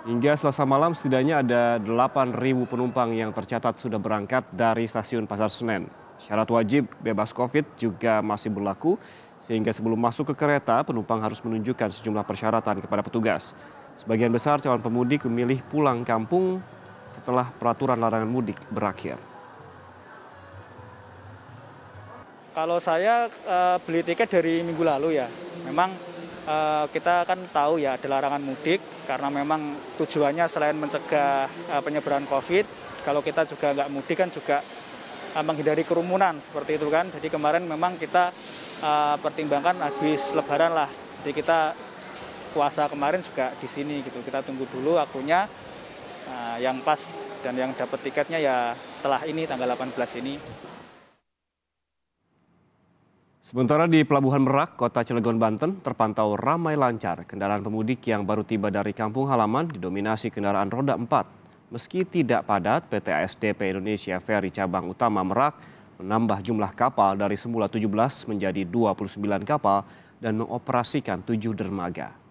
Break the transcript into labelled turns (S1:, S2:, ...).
S1: Hingga selasa malam setidaknya ada 8.000 penumpang yang tercatat sudah berangkat dari stasiun Pasar Senen. Syarat wajib bebas COVID juga masih berlaku, sehingga sebelum masuk ke kereta, penumpang harus menunjukkan sejumlah persyaratan kepada petugas. Sebagian besar calon pemudik memilih pulang kampung setelah peraturan larangan mudik berakhir.
S2: Kalau saya uh, beli tiket dari minggu lalu ya, memang Eh, kita kan tahu ya ada larangan mudik karena memang tujuannya selain mencegah eh, penyebaran COVID, kalau kita juga nggak mudik kan juga eh, menghindari kerumunan seperti itu kan. Jadi kemarin memang kita pertimbangkan habis Lebaran lah. Jadi kita puasa kemarin juga di sini gitu. Kita tunggu dulu akunya yang pas dan yang dapat tiketnya ya setelah ini tanggal 18 ini.
S1: Sementara di Pelabuhan Merak, kota Cilegon, Banten, terpantau ramai lancar. Kendaraan pemudik yang baru tiba dari kampung halaman didominasi kendaraan roda 4. Meski tidak padat, PT ASDP Indonesia Ferry Cabang Utama Merak menambah jumlah kapal dari semula 17 menjadi 29 kapal dan mengoperasikan 7 dermaga.